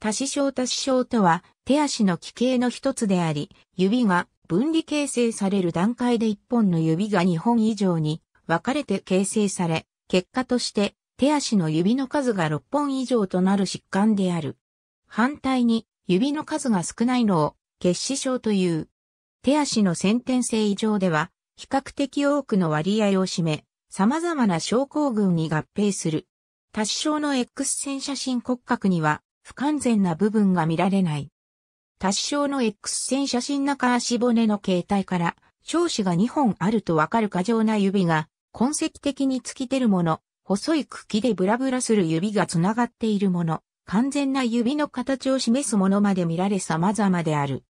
多指症多指症とは手足の奇形の一つであり、指が分離形成される段階で1本の指が2本以上に分かれて形成され、結果として手足の指の数が6本以上となる疾患である。反対に指の数が少ないのを結死症という。手足の先天性異常では比較的多くの割合を占め、様々な症候群に合併する。多死症の X 線写真骨格には不完全な部分が見られない。多少症の X 線写真中足骨の形態から、小子が2本あるとわかる過剰な指が、痕跡的に突き出るもの、細い茎でブラブラする指がつながっているもの、完全な指の形を示すものまで見られ様々である。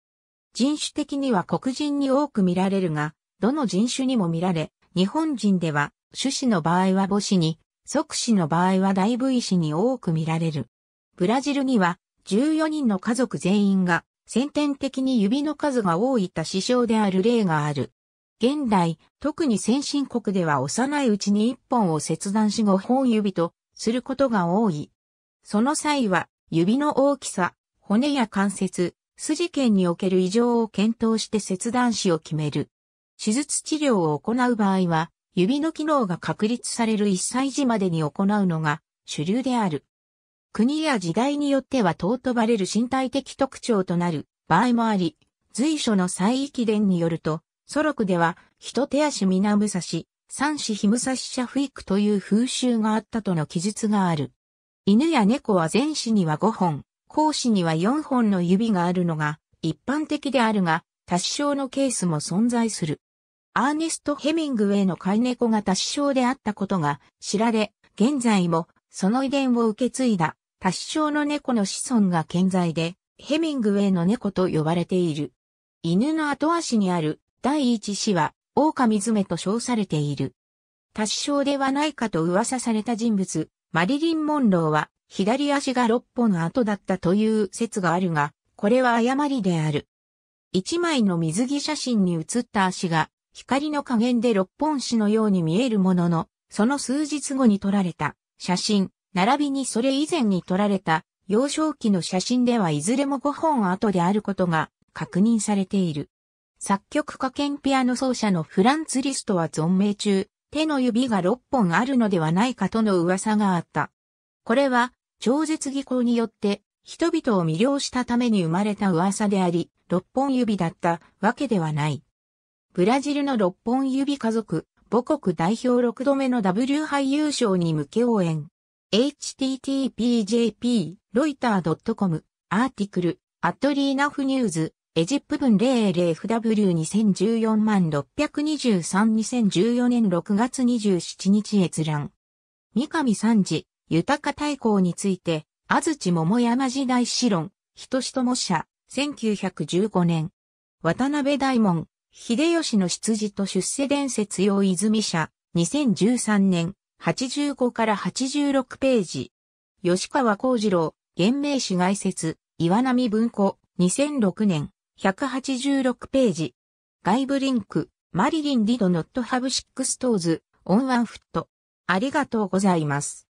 人種的には黒人に多く見られるが、どの人種にも見られ、日本人では、種子の場合は母子に、即死の場合は大部位子に多く見られる。ブラジルには14人の家族全員が先天的に指の数が多いた支障である例がある。現代、特に先進国では幼いうちに1本を切断し5本指とすることが多い。その際は、指の大きさ、骨や関節、筋腱における異常を検討して切断しを決める。手術治療を行う場合は、指の機能が確立される1歳児までに行うのが主流である。国や時代によっては尊ばれる身体的特徴となる場合もあり、随所の祭域伝によると、ソロクでは、人手足皆武蔵、三子しシャ者不育という風習があったとの記述がある。犬や猫は前肢には5本、後肢には4本の指があるのが一般的であるが、多死症のケースも存在する。アーネスト・ヘミングウェイの飼い猫が多死症であったことが知られ、現在もその遺伝を受け継いだ、多種症の猫の子孫が健在で、ヘミングウェイの猫と呼ばれている。犬の後足にある第一子は、狼爪と称されている。多種症ではないかと噂された人物、マリリン・モンローは、左足が6本後だったという説があるが、これは誤りである。一枚の水着写真に写った足が、光の加減で6本足のように見えるものの、その数日後に撮られた写真、並びにそれ以前に撮られた幼少期の写真ではいずれも5本後であることが確認されている。作曲家兼ピアノ奏者のフランツ・リストは存命中、手の指が6本あるのではないかとの噂があった。これは、超絶技巧によって人々を魅了したために生まれた噂であり、6本指だったわけではない。ブラジルの6本指家族、母国代表6度目の W 杯優勝に向け応援。http://jp, ロイター .com、アーティクル、アトリーナフニューズ、エジプ文 00FW2014 万623 2014年6月27日閲覧。三上三次、豊か大公について、安土桃山時代史論、人しとも社、1915年。渡辺大門、秀吉の出自と出世伝説用泉社、2013年、85から86ページ。吉川幸次郎、原名詞外説、岩波文庫、2006年、186ページ。外部リンク、マリリン・ディド・ノット・ハブ・シックス・トーズ、オン・ワン・フット。ありがとうございます。